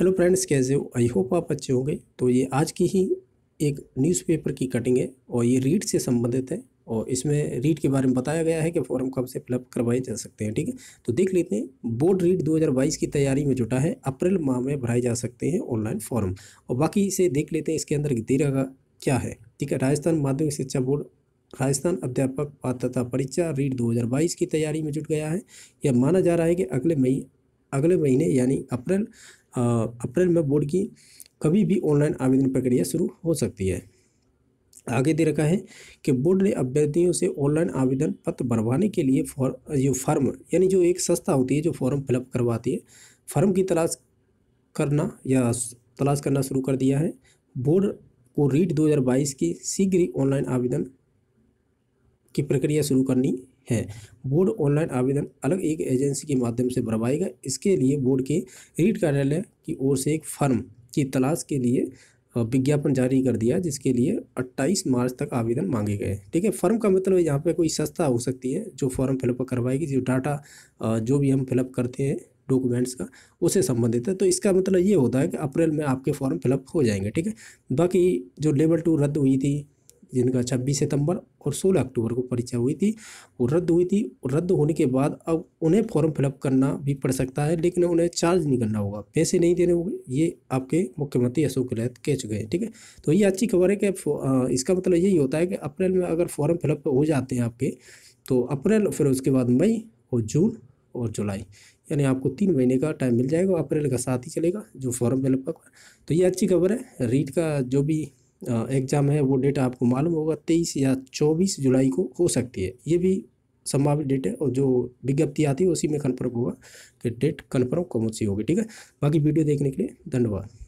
hello friends कैसे हो I hope आप अच्छे होंगे तो ये आज की ही एक न्यूज़पेपर की कटिंग है और ये रीड से संबंधित है और इसमें रीड के बारे में बताया गया है कि फॉर्म कब से फिलअप करवाए जा सकते हैं ठीक है तो देख लेते हैं बोर्ड रीड 2022 की तैयारी में जुटा है अप्रैल माह में भराए जा सकते हैं ऑनलाइन फॉर्म और बाकी इसे देख लेते हैं इसके अंदर दीर्घा क्या है ठीक है राजस्थान माध्यमिक शिक्षा बोर्ड राजस्थान अध्यापक पात्रता परीक्षा रीड दो की तैयारी में जुट गया है यह माना जा रहा है कि अगले मई अगले महीने यानी अप्रैल अप्रैल में बोर्ड की कभी भी ऑनलाइन आवेदन प्रक्रिया शुरू हो सकती है आगे दे रखा है कि बोर्ड ने अभ्यर्थियों से ऑनलाइन आवेदन पत्र भरवाने के लिए फॉर जो फॉर्म यानी जो एक संस्था होती है जो फॉर्म फिलअप करवाती है फॉर्म की तलाश करना या तलाश करना शुरू कर दिया है बोर्ड को रीट 2022 की शीघ्र ही ऑनलाइन आवेदन की प्रक्रिया शुरू करनी है बोर्ड ऑनलाइन आवेदन अलग एक एजेंसी के माध्यम से भरवाएगा इसके लिए बोर्ड के रीट कार्यालय की ओर से एक फर्म की तलाश के लिए विज्ञापन जारी कर दिया जिसके लिए 28 मार्च तक आवेदन मांगे गए ठीक है फर्म का मतलब यहाँ पे कोई सस्ता हो सकती है जो फॉर्म फिलअप करवाएगी जो डाटा जो भी हम फिलअप करते हैं डॉक्यूमेंट्स का उसे संबंधित है तो इसका मतलब ये होता है कि अप्रैल में आपके फॉर्म फिलअप हो जाएंगे ठीक है बाकी जो लेवल टू रद्द हुई थी जिनका छब्बीस सितंबर और सोलह अक्टूबर को परीक्षा हुई थी वो रद्द हुई थी और रद्द होने के बाद अब उन्हें फॉर्म फिलअप करना भी पड़ सकता है लेकिन उन्हें चार्ज नहीं करना होगा पैसे नहीं देने होंगे ये आपके मुख्यमंत्री अशोक गहलोत कह चुके हैं ठीक है तो ये अच्छी खबर है कि इसका मतलब यही होता है कि अप्रैल में अगर फॉर्म फिलअप हो जाते हैं आपके तो अप्रैल फिर उसके बाद मई और जून और जुलाई यानी आपको तीन महीने का टाइम मिल जाएगा अप्रैल का साथ ही चलेगा जो फॉर्म फिलअप का तो ये अच्छी खबर है रीट का जो भी एग्ज़ाम है वो डेट आपको मालूम होगा तेईस या चौबीस जुलाई को हो सकती है ये भी संभावित डेट है और जो विज्ञप्ति आती है उसी में कन्फर्म होगा कि डेट कन्फर्म कौन सी होगी ठीक है बाकी वीडियो देखने के लिए धन्यवाद